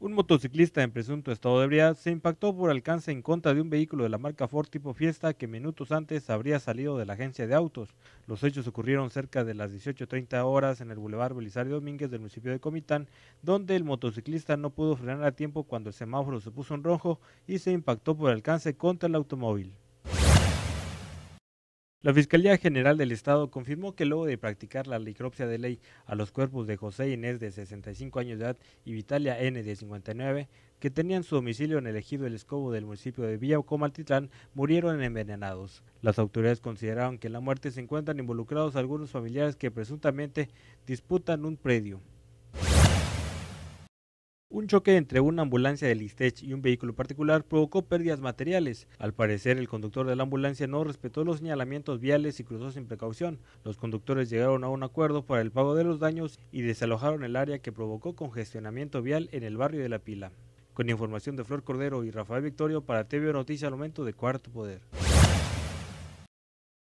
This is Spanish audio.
Un motociclista en presunto estado de ebriedad se impactó por alcance en contra de un vehículo de la marca Ford tipo Fiesta que minutos antes habría salido de la agencia de autos. Los hechos ocurrieron cerca de las 18.30 horas en el Boulevard Belisario Domínguez del municipio de Comitán, donde el motociclista no pudo frenar a tiempo cuando el semáforo se puso en rojo y se impactó por alcance contra el automóvil. La Fiscalía General del Estado confirmó que luego de practicar la licropsia de ley a los cuerpos de José Inés de 65 años de edad y Vitalia N de 59, que tenían su domicilio en el ejido del Escobo del municipio de Villa Comaltitlán, murieron envenenados. Las autoridades consideraron que en la muerte se encuentran involucrados algunos familiares que presuntamente disputan un predio. Un choque entre una ambulancia de Listech y un vehículo particular provocó pérdidas materiales. Al parecer, el conductor de la ambulancia no respetó los señalamientos viales y cruzó sin precaución. Los conductores llegaron a un acuerdo para el pago de los daños y desalojaron el área que provocó congestionamiento vial en el barrio de La Pila. Con información de Flor Cordero y Rafael Victorio para TV Noticias al momento de Cuarto Poder.